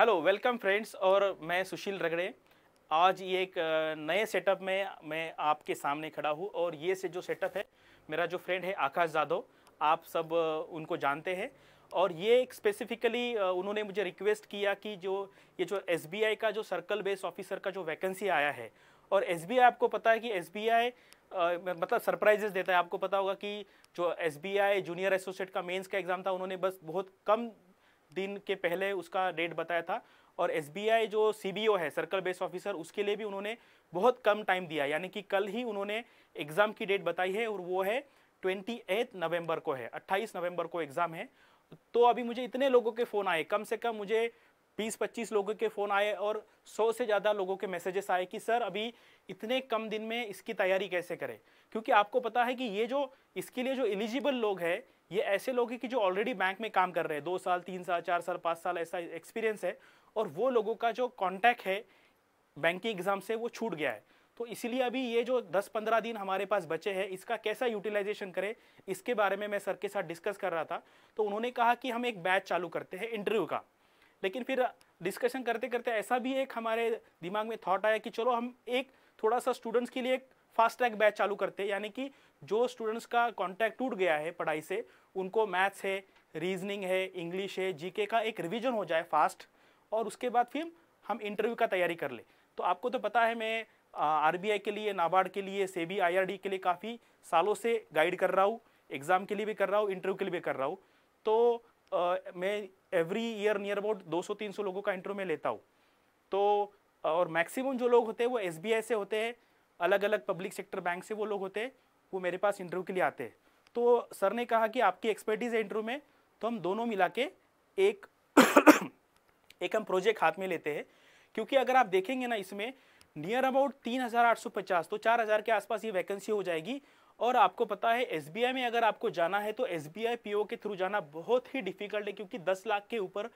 hello welcome friends और मैं सुशील रगड़े आज ये एक नए सेटअप में मैं आपके सामने खड़ा हूँ और ये से जो सेटअप है मेरा जो फ्रेंड है आकाश जाधव आप सब उनको जानते हैं और ये एक स्पेसिफिकली उन्होंने मुझे रिक्वेस्ट किया कि जो ये जो एस का जो सर्कल बेस ऑफिसर का जो वैकेंसी आया है और एस आपको पता है कि एस Uh, मतलब सरप्राइजेस देता है आपको पता होगा कि जो एस जूनियर एसोसिएट का मेंस का एग्ज़ाम था उन्होंने बस बहुत कम दिन के पहले उसका रेट बताया था और एस जो सी है सर्कल बेस ऑफिसर उसके लिए भी उन्होंने बहुत कम टाइम दिया यानी कि कल ही उन्होंने एग्ज़ाम की डेट बताई है और वो है ट्वेंटी नवंबर को है 28 नवंबर को एग्ज़ाम है तो अभी मुझे इतने लोगों के फ़ोन आए कम से कम मुझे 20-25 लोगों के फ़ोन आए और 100 से ज़्यादा लोगों के मैसेजेस आए कि सर अभी इतने कम दिन में इसकी तैयारी कैसे करें क्योंकि आपको पता है कि ये जो इसके लिए जो एलिजिबल लोग हैं ये ऐसे लोग हैं कि जो ऑलरेडी बैंक में काम कर रहे हैं दो साल तीन साल चार साल पाँच साल ऐसा एक्सपीरियंस है और वो लोगों का जो कॉन्टैक्ट है बैंकिंग एग्ज़ाम से वो छूट गया है तो इसलिए अभी ये जो 10-15 दिन हमारे पास बचे हैं इसका कैसा यूटिलाइजेशन करें इसके बारे में मैं सर के साथ डिस्कस कर रहा था तो उन्होंने कहा कि हम एक बैच चालू करते हैं इंटरव्यू का लेकिन फिर डिस्कशन करते करते ऐसा भी एक हमारे दिमाग में थाट आया कि चलो हम एक थोड़ा सा स्टूडेंट्स के लिए एक फास्ट ट्रैक बैच चालू करते हैं यानी कि जो स्टूडेंट्स का कॉन्टैक्ट टूट गया है पढ़ाई से उनको मैथ्स है रीजनिंग है इंग्लिश है जीके का एक रिविजन हो जाए फास्ट और उसके बाद फिर हम इंटरव्यू का तैयारी कर ले तो आपको तो पता है मैं आरबीआई के लिए नाबार्ड के लिए सेबी आईआरडी के लिए काफ़ी सालों से गाइड कर रहा हूँ एग्ज़ाम के लिए भी कर रहा हूँ इंटरव्यू के लिए भी कर रहा हूँ तो आ, मैं एवरी ईयर नियर अबाउट 200-300 लोगों का इंटरव्यू में लेता हूँ तो और मैक्सिमम जो लोग होते हैं वो एस से होते हैं अलग अलग पब्लिक सेक्टर बैंक से वो लोग होते हैं वो मेरे पास इंटरव्यू के लिए आते हैं तो सर ने कहा कि आपकी एक्सपर्टीज़ है इंटरव्यू में तो हम दोनों मिला के एक एक हम प्रोजेक्ट हाथ में लेते हैं क्योंकि अगर आप देखेंगे ना इसमें नियर अबाउट तीन हज़ार आठ सौ पचास तो चार हज़ार के आसपास ये वैकेंसी हो जाएगी और आपको पता है एस में अगर आपको जाना है तो एस बी के थ्रू जाना बहुत ही डिफ़िकल्ट है क्योंकि दस लाख के ऊपर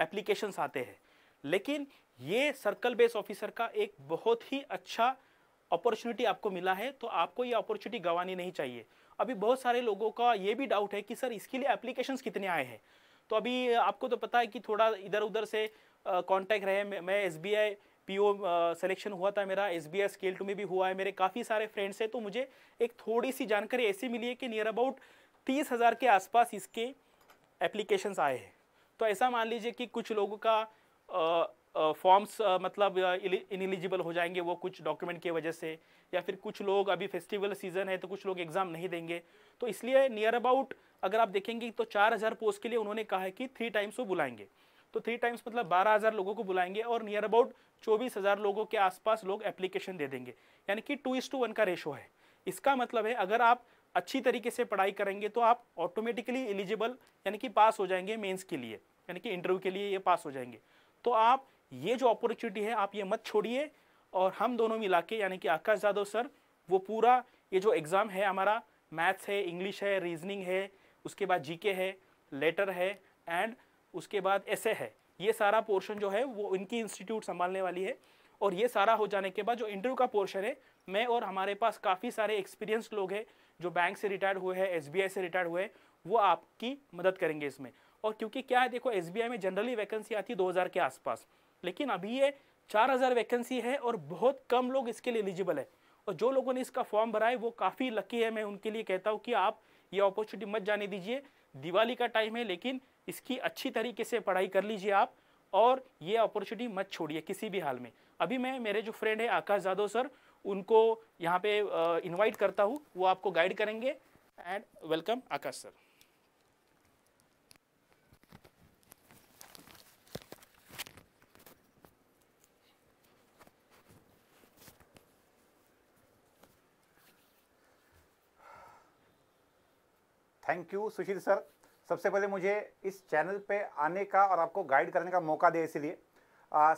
एप्लीकेशंस आते हैं लेकिन ये सर्कल बेस ऑफिसर का एक बहुत ही अच्छा अपॉर्चुनिटी आपको मिला है तो आपको ये अपॉर्चुनिटी गंवानी नहीं चाहिए अभी बहुत सारे लोगों का ये भी डाउट है कि सर इसके लिए एप्लीकेशंस कितने आए हैं तो अभी आपको तो पता है कि थोड़ा इधर उधर से कांटेक्ट रहे मैं S B I P O हुआ था मेरा S B I scale two में भी हुआ है मेरे काफ़ी सारे फ्रेंड्स हैं तो मुझे एक थोड़ी सी जानकारी ऐसी मिली है कि नियर अबाउट तीस हज़ार के आसपास इसके एप्लीकेशंस आए हैं तो ऐसा मान लीजिए कि कुछ लोगों का फॉर्म्स मतलब एलिजिबल हो जाएंगे वो कुछ डॉक्यूमेंट की वजह से या फिर कुछ लोग अभी फेस्टिवल सीजन है तो कुछ लोग एग्ज़ाम नहीं देंगे तो इसलिए नियर अबाउट अगर आप देखेंगे तो चार हज़ार पोस्ट के लिए उन्होंने कहा है कि थ्री टाइम्स वो बुलाएंगे तो थ्री टाइम्स मतलब बारह हज़ार लोगों को बुलाएंगे और नियर अबाउट चौबीस हज़ार लोगों के आसपास लोग एप्लीकेशन दे देंगे यानी कि टू इस टू वन का रेशो है इसका मतलब है अगर आप अच्छी तरीके से पढ़ाई करेंगे तो आप ऑटोमेटिकली एलिजिबल यानी कि पास हो जाएंगे मेन्स के लिए यानी कि इंटरव्यू के लिए ये पास हो जाएंगे तो आप ये जो अपॉर्चुनिटी है आप ये मत छोड़िए और हम दोनों मिला के यानी कि आकाश यादव सर वो पूरा ये जो एग्ज़ाम है हमारा मैथ्स है इंग्लिश है रीजनिंग है उसके बाद जीके है लेटर है एंड उसके बाद ऐसे है ये सारा पोर्शन जो है वो इनकी इंस्टीट्यूट संभालने वाली है और ये सारा हो जाने के बाद जो इंटरव्यू का पोर्शन है मैं और हमारे पास काफ़ी सारे एक्सपीरियंस लोग हैं जो बैंक से रिटायर्ड हुए हैं एस से रिटायर्ड हुए वो आपकी मदद करेंगे इसमें और क्योंकि क्या है देखो एस में जनरली वैकेंसी आती है दो के आसपास लेकिन अभी ये चार हज़ार वैकेंसी है और बहुत कम लोग इसके लिए एलिजिबल है और जो लोगों ने इसका फॉर्म भरा है वो काफ़ी लकी है मैं उनके लिए कहता हूँ कि आप ये अपॉर्चुनिटी मत जाने दीजिए दिवाली का टाइम है लेकिन इसकी अच्छी तरीके से पढ़ाई कर लीजिए आप और ये अपॉर्चुनिटी मत छोड़िए किसी भी हाल में अभी मैं मेरे जो फ्रेंड है आकाश जाधव सर उनको यहाँ पे इनवाइट करता हूँ वो आपको गाइड करेंगे and welcome Akash sir thank you Sushil sir सबसे पहले मुझे इस चैनल पे आने का और आपको गाइड करने का मौका दे इसलिए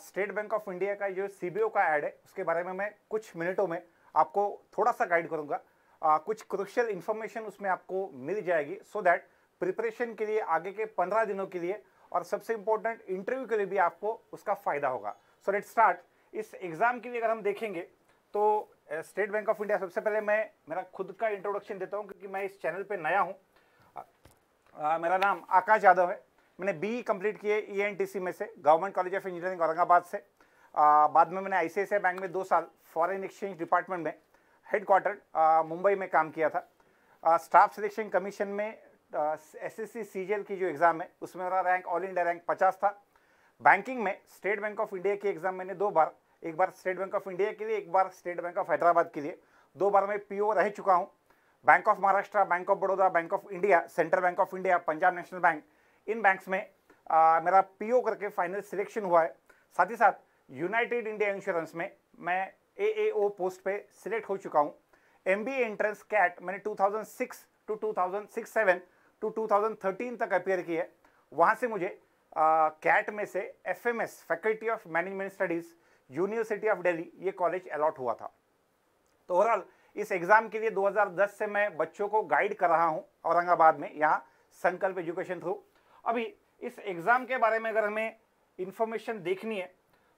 स्टेट बैंक ऑफ इंडिया का जो सी का ऐड है उसके बारे में मैं कुछ मिनटों में आपको थोड़ा सा गाइड करूँगा कुछ क्रुशियल इन्फॉर्मेशन उसमें आपको मिल जाएगी सो दैट प्रिपरेशन के लिए आगे के पंद्रह दिनों के लिए और सबसे इम्पोर्टेंट इंटरव्यू के लिए भी आपको उसका फ़ायदा होगा सो लेट स्टार्ट इस एग्ज़ाम के लिए अगर हम देखेंगे तो स्टेट बैंक ऑफ इंडिया सबसे पहले मैं मेरा खुद का इंट्रोडक्शन देता हूँ क्योंकि मैं इस चैनल पर नया हूँ आ, मेरा नाम आकाश यादव है मैंने बी कंप्लीट किए ईएनटीसी में से government college of engineering Aurangabad से आ, बाद में मैंने आई बैंक में दो साल फॉरेन एक्सचेंज डिपार्टमेंट में हेड क्वार्टर मुंबई में काम किया था स्टाफ सिलेक्शन कमीशन में एस एस सी की जो एग्ज़ाम है उसमें मेरा रैंक ऑल इंडिया रैंक पचास था बैंकिंग में स्टेट बैंक ऑफ इंडिया के एग्ज़ाम मैंने दो बार एक बार स्टेट बैंक ऑफ इंडिया के लिए एक बार स्टेट बैंक ऑफ हैदराबाद के लिए दो बार मैं पीओ रह चुका हूँ Bank of Maharashtra Bank of Baroda Bank of India Central Bank of India Punjab National Bank in banks में आ, मेरा पीओ करके फाइनल सिलेक्शन हुआ है साथ ही साथ यूनाइटेड इंडिया इंश्योरेंस में मैं ए पोस्ट पे सिलेक्ट हो चुका हूँ एम बी एंट्रेंस कैट मैंने 2006 टू 2006 सेवन टू 2013 तक अपेयर की है वहाँ से मुझे कैट में से F M S faculty of management studies university of Delhi ये कॉलेज अलॉट हुआ था तो ओवरऑल इस एग्ज़ाम के लिए 2010 से मैं बच्चों को गाइड कर रहा हूं औरंगाबाद में यहाँ संकल्प एजुकेशन थ्रू अभी इस एग्ज़ाम के बारे में अगर हमें इन्फॉर्मेशन देखनी है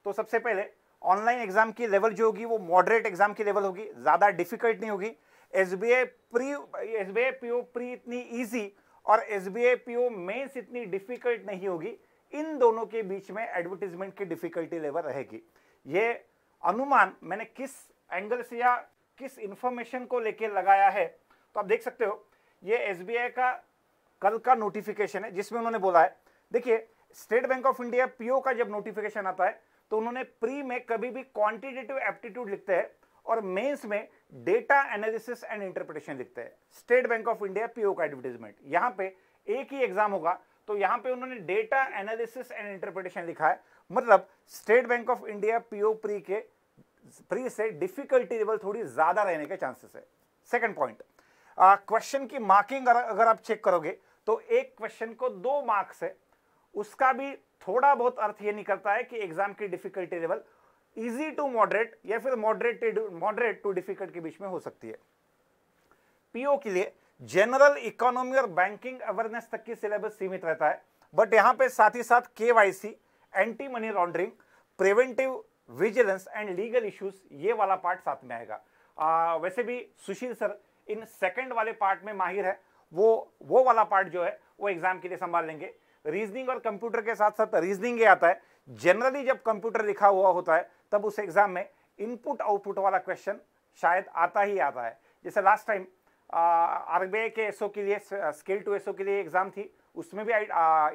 तो सबसे पहले ऑनलाइन एग्ज़ाम की लेवल जो होगी वो मॉडरेट एग्ज़ाम की लेवल होगी ज़्यादा डिफिकल्ट नहीं होगी S B pre S B P O pre इतनी ईजी और S B A P O mains इतनी डिफिकल्ट नहीं होगी इन दोनों के बीच में एडवर्टीजमेंट की डिफिकल्टी लेवल रहेगी ये अनुमान मैंने किस एंगल से या किस इंफॉर्मेशन को लेके लगाया है तो आप देख सकते हो ये एस का कल का नोटिफिकेशन है जिसमें उन्होंने बोला है देखिए State bank of India PO का जब नोटिफिकेशन आता है तो उन्होंने प्री में कभी भी क्वांटिटेटिव एप्टीट्यूड लिखते हैं और मेंस में डेटा एनालिसिस एंड इंटरप्रिटेशन लिखते हैं state bank of India PO का एडवर्टीजमेंट यहां पे एक ही एग्जाम होगा तो यहां पे उन्होंने डेटा एनालिसिस एंड इंटरप्रिटेशन लिखा है मतलब state bank of India PO pre के प्री से डिफिकल्टी लेवल थोड़ी ज़्यादा रहने के चांसेस है सेकंड पॉइंट क्वेश्चन की मार्किंग अगर आप चेक करोगे तो एक क्वेश्चन को दो मार्क्स है उसका भी थोड़ा बहुत अर्थ ये निकलता है कि एग्जाम की difficulty level easy to moderate या फिर मॉडरेटेड मॉडरेट टू डिफिकल्ट के बीच में हो सकती है पीओ के लिए जनरल इकोनॉमी और बैंकिंग अवेयरनेस तक की सिलेबस सीमित रहता है बट यहां पे साथ ही साथ KYC anti money laundering preventive vigilance and legal issues ये वाला पार्ट साथ में आएगा आ, वैसे भी सुशील सर इन सेकंड वाले पार्ट में माहिर है वो वो वाला पार्ट जो है वो एग्जाम के लिए संभाल लेंगे रीजनिंग और कंप्यूटर के साथ साथ रीजनिंग ये आता है जनरली जब कंप्यूटर लिखा हुआ होता है तब उस एग्जाम में इनपुट आउटपुट वाला क्वेश्चन शायद आता ही आता है जैसे लास्ट टाइम आर के एसओ के लिए स्केल टू एसओ के लिए एग्जाम थी उसमें भी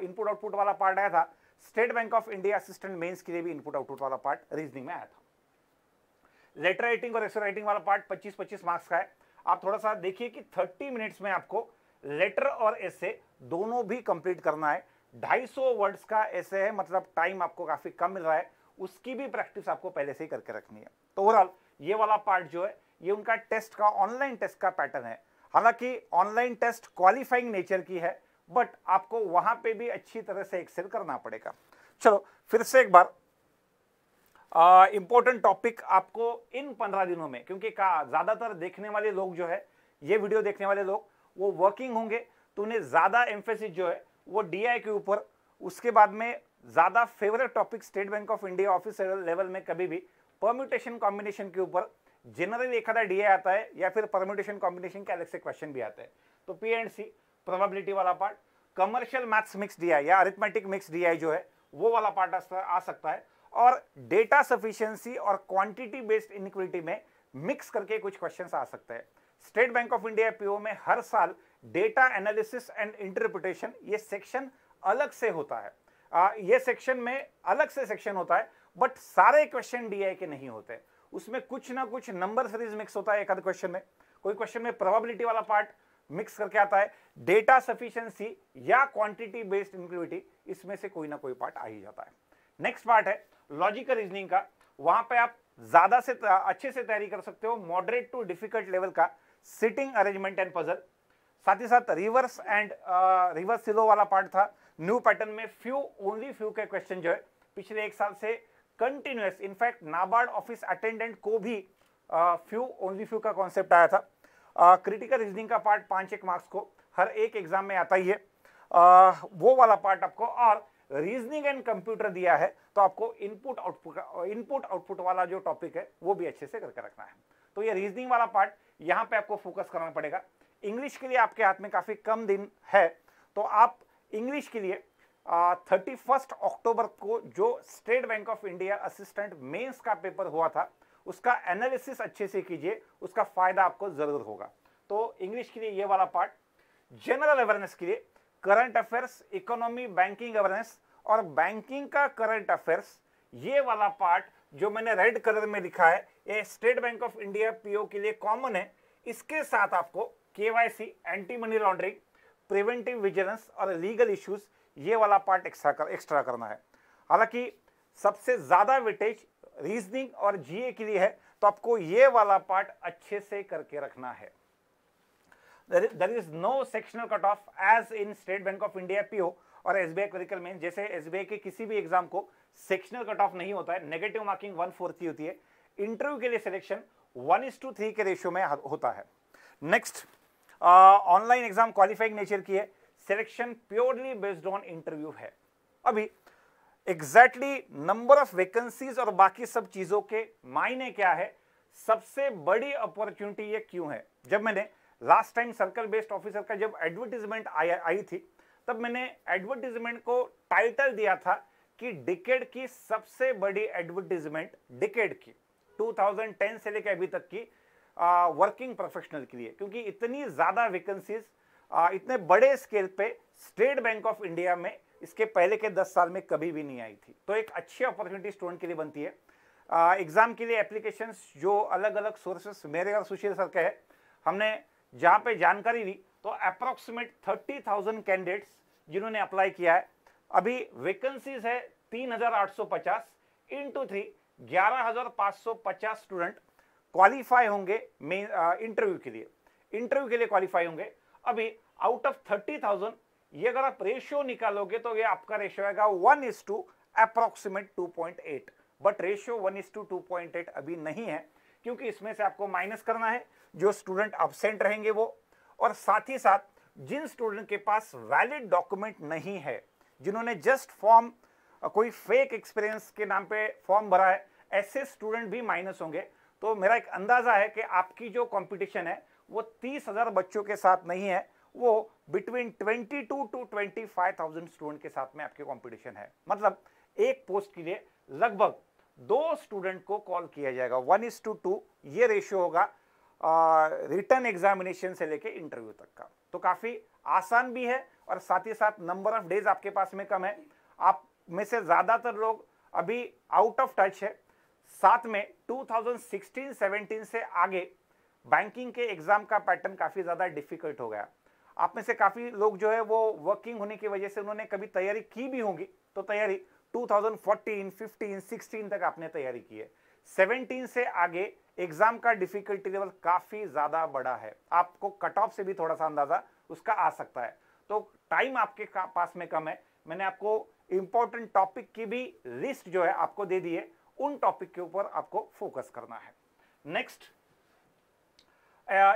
इनपुट आउटपुट वाला पार्ट आया था state bank of India assistant mains के लिए भी इनपुट आउटपुट वाला पार्ट रीजनिंग में आया था लेटर राइटिंग और एक्सर राइटिंग वाला पार्ट 25-25 मार्क्स का है आप थोड़ा सा देखिए कि 30 मिनट्स में आपको लेटर और एसे दोनों भी कंप्लीट करना है 250 वर्ड्स का ऐसे है मतलब टाइम आपको काफ़ी कम मिल रहा है उसकी भी प्रैक्टिस आपको पहले से ही करके रखनी है तो ओवरऑल ये वाला पार्ट जो है ये उनका टेस्ट का ऑनलाइन टेस्ट का पैटर्न है हालांकि ऑनलाइन टेस्ट क्वालिफाइंग नेचर की है बट आपको वहां पे भी अच्छी तरह से एक्सेल करना पड़ेगा चलो फिर से एक बार इंपॉर्टेंट टॉपिक आपको इन पंद्रह दिनों में क्योंकि ज्यादातर देखने वाले लोग जो है ये वीडियो देखने वाले लोग वो वर्किंग होंगे तो उन्हें ज़्यादा एम्फेसिस जो है वो डीआई के ऊपर उसके बाद में ज़्यादा favourite topic state bank of India office level में कभी भी परम्यूटेशन कॉम्बिनेशन के ऊपर जनरली एखादा डीआई आता है या फिर परम्यूटेशन कॉम्बिनेशन के अलग से क्वेश्चन भी आता है तो पी एंड सी प्रोबेबिलिटी वाला part commercial maths mix DI या अरिथमेटिक मिक्स डीआई जो है वो वाला पार्ट आ सकता है और डेटा सफिशियंसी और क्वांटिटी बेस्ड इनक्विटी में मिक्स करके कुछ क्वेश्चंस आ सकते हैं state bank of India PO में हर साल डेटा एनालिसिस एंड इंटरप्रिटेशन ये सेक्शन अलग से होता है आ, ये सेक्शन में अलग से सेक्शन होता है बट सारे क्वेश्चन डीआई के नहीं होते उसमें कुछ ना कुछ नंबर सीरीज मिक्स होता है एक आध क्वेश्चन में कोई क्वेश्चन में प्रोबेबिलिटी वाला पार्ट मिक्स करके आता है डेटा सफिशियंसी या क्वांटिटी बेस्ड इंक्लूटी इसमें से कोई ना कोई पार्ट आ ही जाता है नेक्स्ट पार्ट है लॉजिकल रीजनिंग का वहां पे आप ज्यादा से अच्छे से तैयारी कर सकते हो मॉडरेट टू डिफिकल्ट लेवल का सिटिंग अरेंजमेंट एंड पजल साथ ही साथ रिवर्स एंड रिवर्स सिलो वाला पार्ट था न्यू पैटर्न में फ्यू ओनली फ्यू के क्वेश्चन जो है पिछले एक साल से continuous in fact NABARD office attendant को भी फ्यू ओनली फ्यू का कॉन्सेप्ट आया था क्रिटिकल रीजनिंग का पार्ट पांच एक मार्क्स को हर एक एग्जाम में आता ही है आ, वो वाला पार्ट आपको और रीजनिंग एंड कंप्यूटर दिया है तो आपको इनपुट आउटपुट इनपुट आउटपुट वाला जो टॉपिक है वो भी अच्छे से करके रखना है तो ये रीजनिंग वाला पार्ट यहाँ पे आपको फोकस करना पड़ेगा इंग्लिश के लिए आपके हाथ में काफ़ी कम दिन है तो आप इंग्लिश के लिए थर्टी फर्स्ट अक्टूबर को जो state bank of India assistant mains का पेपर हुआ था उसका एनालिसिस अच्छे से कीजिए उसका फ़ायदा आपको ज़रूर होगा तो इंग्लिश के लिए ये वाला पार्ट जनरल अवेयरनेस के लिए current affairs economy banking awareness और बैंकिंग का करंट अफेयर्स ये वाला पार्ट जो मैंने रेड कलर में लिखा है ये state bank of India PO के लिए कॉमन है इसके साथ आपको KYC anti money laundering preventive vigilance और लीगल इश्यूज ये वाला पार्ट एक्स्ट्रा कर एक्स्ट्रा करना है हालांकि सबसे ज़्यादा वेटेज रीजनिंग और जीए के लिए है तो आपको ये वाला पार्ट अच्छे से करके रखना है there is no sectional cut off as in state bank of India PO और एस बी आई में जैसे एस के किसी भी एग्जाम को सेक्शनल कट ऑफ नहीं होता है नेगेटिव मार्किंग वन फोर्थ की होती है इंटरव्यू के लिए selection one is to three के रेशियो में होता है next online exam qualifying nature की है selection purely based on interview है अभी एग्जैक्टली नंबर ऑफ वैकेंसीज और बाकी सब चीजों के मायने क्या है सबसे बड़ी अपॉर्चुनिटी ये क्यों है जब मैंने last time circle based officer का जब एडवर्टीजमेंट आई थी तब मैंने एडवर्टीजमेंट को टाइटल दिया था कि डिकेड की सबसे बड़ी एडवर्टीजमेंट डिकेड की 2010 से लेकर अभी तक की वर्किंग प्रोफेशनल के लिए क्योंकि इतनी ज़्यादा वैकेंसीज इतने बड़े स्केल पे स्टेट बैंक ऑफ इंडिया में इसके पहले के दस साल में कभी भी नहीं आई थी तो एक अच्छी अपॉर्चुनिटी स्टूडेंट के लिए बनती है एग्ज़ाम के लिए एप्लीकेशन जो अलग अलग सोर्सेस मेरे और सुशील सर के है हमने जहाँ पे जानकारी ली तो अप्रोक्सीमेट थर्टी थाउजेंड कैंडिडेट्स जिन्होंने अप्लाई किया है अभी वैकेंसीज है तीन हज़ार आठ सौ पचास इन टू थ्री ग्यारह हज़ार पाँच सौ पचास स्टूडेंट क्वालिफाई होंगे इंटरव्यू के लिए इंटरव्यू के लिए क्वालिफाई होंगे अभी आउट ऑफ थर्टी थाउजेंड ये अगर आप रेशियो निकालोगे तो ये आपका रेशियो आएगा one is to approximate two point eight but ratio one is to two point eight अभी नहीं है क्योंकि इसमें से आपको माइनस करना है जो स्टूडेंट अब्सेंट रहेंगे वो और साथ ही साथ जिन स्टूडेंट के पास वैलिड डॉक्यूमेंट नहीं है जिन्होंने जस्ट फॉर्म कोई फेक एक्सपीरियंस के नाम पे फॉर्म भरा है ऐसे स्टूडेंट भी माइनस होंगे तो मेरा एक अंदाज़ा है कि आपकी जो कंपटीशन है वो तीस हज़ार बच्चों के साथ नहीं है वो बिटवीन 22 टू 25,000 स्टूडेंट के साथ में आपके कंपटीशन है मतलब एक पोस्ट के लिए लगभग दो स्टूडेंट को कॉल किया जाएगा वन इज टू टू ये रेशियो होगा रिटर्न एग्जामिनेशन से लेके इंटरव्यू तक का तो काफ़ी आसान भी है और साथ ही साथ नंबर ऑफ डेज आपके पास में कम है आप में से ज़्यादातर लोग अभी आउट ऑफ टच है साथ में 2016-17 से आगे बैंकिंग के एग्ज़ाम का पैटर्न काफ़ी ज़्यादा डिफिकल्ट हो गया आप में से काफ़ी लोग जो है वो वर्किंग होने की वजह से उन्होंने कभी तैयारी की भी होगी तो तैयारी 2014, 15, 16 तक आपने तैयारी की है 17 से आगे एग्जाम का डिफिकल्टी लेवल काफ़ी ज़्यादा बड़ा है आपको कट ऑफ से भी थोड़ा सा अंदाज़ा उसका आ सकता है तो टाइम आपके पास में कम है मैंने आपको इंपॉर्टेंट टॉपिक की भी लिस्ट जो है आपको दे दी है उन टॉपिक के ऊपर आपको फोकस करना है नेक्स्ट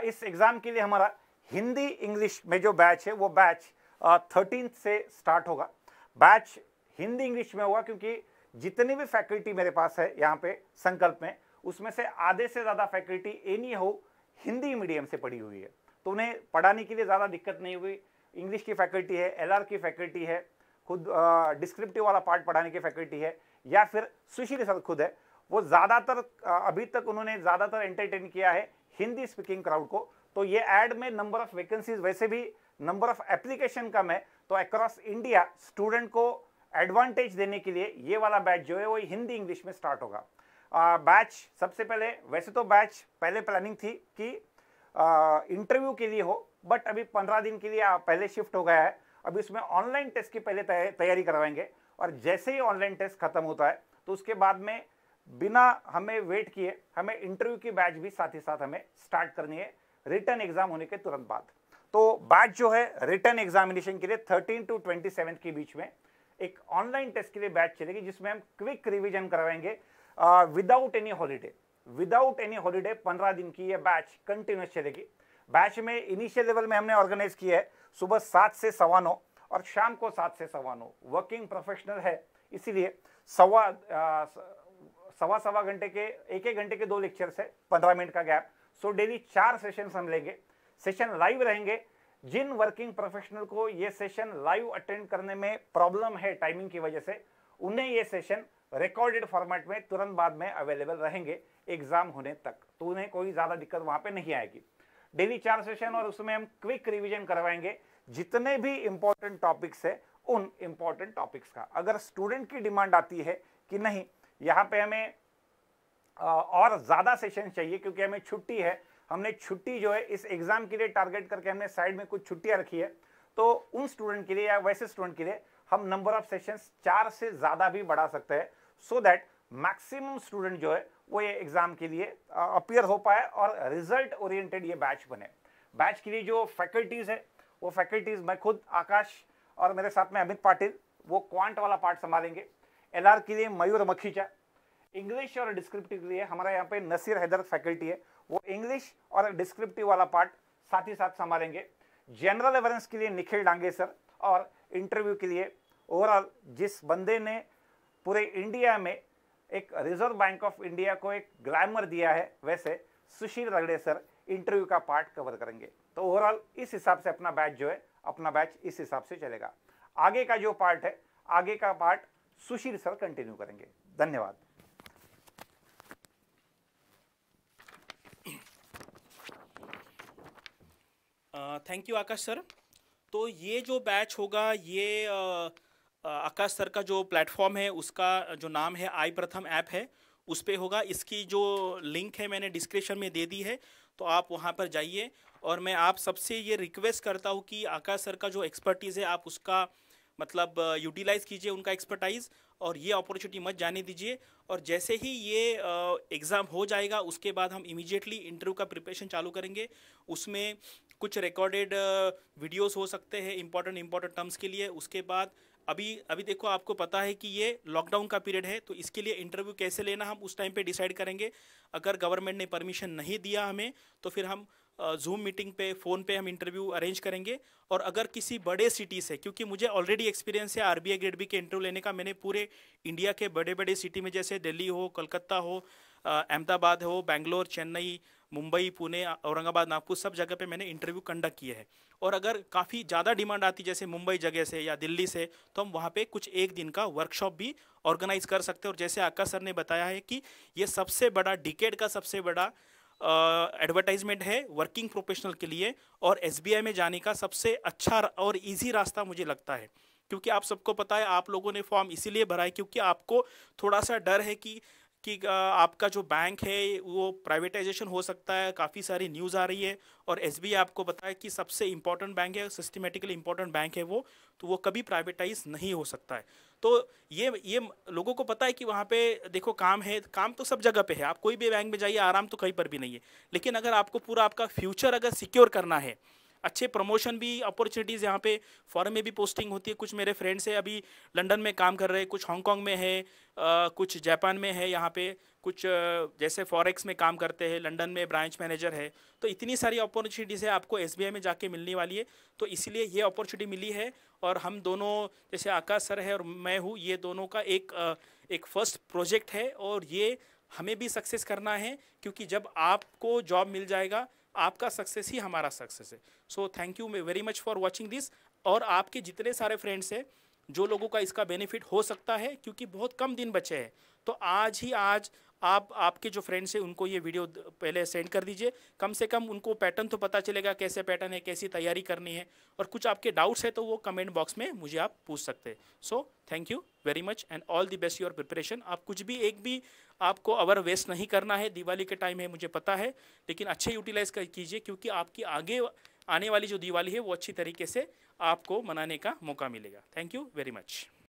इस एग्ज़ाम के लिए हमारा हिंदी इंग्लिश में जो बैच है वो बैच थर्टीन से स्टार्ट होगा बैच हिंदी इंग्लिश में होगा क्योंकि जितनी भी फैकल्टी मेरे पास है यहाँ पे संकल्प में उसमें से आधे से ज़्यादा फैकल्टी एनी हो हिंदी मीडियम से पढ़ी हुई है तो उन्हें पढ़ाने के लिए ज़्यादा दिक्कत नहीं हुई इंग्लिश की फैकल्टी है एल की फैकल्टी है खुद डिस्क्रिप्टिव वाला पार्ट पढ़ाने की फैकल्टी है या फिर सुशील सर खुद है वो ज़्यादातर अभी तक उन्होंने ज़्यादातर एंटरटेन किया है हिंदी स्पीकिंग क्राउड को तो ये एड में नंबर ऑफ वैकेंसीज वैसे भी नंबर ऑफ एप्लीकेशन कम है तो अक्रॉस इंडिया स्टूडेंट को एडवांटेज देने के लिए ये वाला बैच जो है वो हिंदी इंग्लिश में स्टार्ट होगा बैच सबसे पहले वैसे तो बैच पहले प्लानिंग थी कि इंटरव्यू के लिए हो बट अभी पंद्रह दिन के लिए पहले शिफ्ट हो गया है अभी उसमें ऑनलाइन टेस्ट की पहले तैयारी करवाएंगे और जैसे ही ऑनलाइन टेस्ट खत्म होता है तो उसके बाद में बिना हमें वेट किए हमें इंटरव्यू की बैच भी साथ ही साथ हमें स्टार्ट करनी है रिटर्न एग्जाम होने के तुरंत बाद तो बैच जो है रिटर्न एग्जामिनेशन के लिए थर्टीन टू ट्वेंटी के बीच में एक ऑनलाइन टेस्ट के लिए बैच चलेगी जिसमें हम क्विक रिविजन करवाएंगे without any holiday without any holiday पंद्रह दिन की यह बैच कंटिन्यूस चलेगी बैच में इनिशियल लेवल में हमने ऑर्गेनाइज किया है सुबह सात से सवा नौ और शाम को सात से सवा नौ वर्किंग प्रोफेशनल है इसीलिए सवा आ, सवा सवा घंटे के एक एक घंटे के दो लेक्चर्स है पंद्रह मिनट का गैप सो डेली चार सेशन हम लेंगे सेशन लाइव रहेंगे जिन वर्किंग प्रोफेशनल को ये सेशन लाइव अटेंड करने में प्रॉब्लम है टाइमिंग की वजह से उन्हें ये सेशन रिकॉर्डेड फॉर्मेट में तुरंत बाद में अवेलेबल रहेंगे एग्जाम होने तक तो उन्हें कोई ज़्यादा दिक्कत वहां पे नहीं आएगी डेली चार सेशन और उसमें हम क्विक रिवीजन करवाएंगे जितने भी इंपॉर्टेंट टॉपिक्स है उन इंपॉर्टेंट टॉपिक्स का अगर स्टूडेंट की डिमांड आती है कि नहीं यहाँ पे हमें और ज़्यादा सेशन चाहिए क्योंकि हमें छुट्टी है हमने छुट्टी जो है इस एग्ज़ाम के लिए टारगेट करके हमने साइड में कुछ छुट्टियाँ रखी है तो उन स्टूडेंट के लिए या वैसे स्टूडेंट के लिए हम नंबर ऑफ सेशंस चार से ज़्यादा भी बढ़ा सकते हैं सो दैट मैक्सिमम स्टूडेंट जो है वो ये एग्ज़ाम के लिए अपियर हो पाए और रिजल्ट ओरिएंटेड ये बैच बने बैच के लिए जो फैकल्टीज़ है वो फैकल्टीज़ मैं खुद आकाश और मेरे साथ में अमित पाटिल वो क्वांट वाला पार्ट संभालेंगे एल के लिए मयूर मखीचा इंग्लिश और डिस्क्रिप्टिव के लिए हमारा यहाँ पे नसीर हैदर फैकल्टी है वो इंग्लिश और डिस्क्रिप्टिव वाला पार्ट साथ ही साथ संभालेंगे जनरल अवेयरेंस के लिए निखिल डांगे सर और इंटरव्यू के लिए ओवरऑल जिस बंदे ने पूरे इंडिया में एक रिजर्व बैंक ऑफ इंडिया को एक ग्लैमर दिया है वैसे सुशील रगड़े सर इंटरव्यू का पार्ट कवर करेंगे तो ओवरऑल इस हिसाब से अपना बैच जो है अपना बैच इस हिसाब से चलेगा आगे का जो पार्ट है आगे का पार्ट सुशील सर कंटिन्यू करेंगे धन्यवाद थैंक यू आकाश सर तो ये जो बैच होगा ये आकाश सर का जो प्लेटफॉर्म है उसका जो नाम है आई प्रथम ऐप है उस पर होगा इसकी जो लिंक है मैंने डिस्क्रिप्शन में दे दी है तो आप वहाँ पर जाइए और मैं आप सबसे ये रिक्वेस्ट करता हूँ कि आकाश सर का जो एक्सपर्टीज़ है आप उसका मतलब यूटिलाइज़ कीजिए उनका एक्सपर्टाइज़ और ये अपॉर्चुनिटी मत जाने दीजिए और जैसे ही ये एग्ज़ाम हो जाएगा उसके बाद हम इमीडिएटली इंटरव्यू का प्रिपरेशन चालू करेंगे उसमें कुछ रिकॉर्डेड वीडियोस हो सकते हैं इंपॉर्टेंट इंपॉर्टेंट टर्म्स के लिए उसके बाद अभी अभी देखो आपको पता है कि ये लॉकडाउन का पीरियड है तो इसके लिए इंटरव्यू कैसे लेना हम उस टाइम पर डिसाइड करेंगे अगर गवर्नमेंट ने परमिशन नहीं दिया हमें तो फिर हम जूम मीटिंग पे फ़ोन पे हम इंटरव्यू अरेंज करेंगे और अगर किसी बड़े सिटी से क्योंकि मुझे ऑलरेडी एक्सपीरियंस है आर बी ग्रेड बी के इंटरव्यू लेने का मैंने पूरे इंडिया के बड़े बड़े सिटी में जैसे दिल्ली हो कलकत्ता हो अहमदाबाद हो बैंगलोर चेन्नई मुंबई पुणे औरंगाबाद नागपुर सब जगह पे मैंने इंटरव्यू कंडक्ट किए हैं और अगर काफ़ी ज़्यादा डिमांड आती जैसे मुंबई जगह से या दिल्ली से तो हम वहाँ पे कुछ एक दिन का वर्कशॉप भी ऑर्गेनाइज कर सकते हैं और जैसे आका सर ने बताया है कि ये सबसे बड़ा डिकेड का सबसे बड़ा एडवर्टाइजमेंट है वर्किंग प्रोफेशनल के लिए और एस में जाने का सबसे अच्छा और ईजी रास्ता मुझे लगता है क्योंकि आप सबको पता है आप लोगों ने फॉर्म इसीलिए भरा है क्योंकि आपको थोड़ा सा डर है कि कि आपका जो बैंक है वो प्राइवेटाइजेशन हो सकता है काफ़ी सारी न्यूज़ आ रही है और एस आपको बताया कि सबसे इम्पोर्टेंट बैंक है सिस्टमेटिकली इम्पोर्टेंट बैंक है वो तो वो कभी प्राइवेटाइज नहीं हो सकता है तो ये ये लोगों को पता है कि वहाँ पे देखो काम है काम तो सब जगह पे है आप कोई भी बैंक में जाइए आराम तो कहीं पर भी नहीं है लेकिन अगर आपको पूरा आपका फ्यूचर अगर सिक्योर करना है अच्छे प्रमोशन भी अपॉर्चुनिटीज़ यहाँ पे फॉरन में भी पोस्टिंग होती है कुछ मेरे फ्रेंड्स हैं अभी लंदन में काम कर रहे हैं कुछ हांगकांग में है आ, कुछ जापान में है यहाँ पे कुछ जैसे फॉरेक्स में काम करते हैं लंदन में ब्रांच मैनेजर है तो इतनी सारी अपॉर्चुनिटीज़ है आपको एस में जाके मिलने वाली है तो इसीलिए ये अपॉर्चुनिटी मिली है और हम दोनों जैसे आकाश सर है और मैं हूँ ये दोनों का एक एक फर्स्ट प्रोजेक्ट है और ये हमें भी सक्सेस करना है क्योंकि जब आपको जॉब मिल जाएगा आपका सक्सेस ही हमारा सक्सेस है so thank you very much for watching this और आपके जितने सारे फ्रेंड्स हैं जो लोगों का इसका बेनिफिट हो सकता है क्योंकि बहुत कम दिन बचे हैं तो आज ही आज आप आपके जो फ्रेंड्स हैं उनको ये वीडियो पहले सेंड कर दीजिए कम से कम उनको पैटर्न तो पता चलेगा कैसे पैटर्न है कैसी तैयारी करनी है और कुछ आपके डाउट्स है तो वो कमेंट बॉक्स में मुझे आप पूछ सकते हैं so thank you very much and all the best your preparation आप कुछ भी एक भी आपको अवर वेस्ट नहीं करना है दिवाली के टाइम है मुझे पता है लेकिन अच्छे यूटिलाइज़ कीजिए क्योंकि आपकी आगे आने वाली जो दिवाली है वो अच्छी तरीके से आपको मनाने का मौका मिलेगा थैंक यू वेरी मच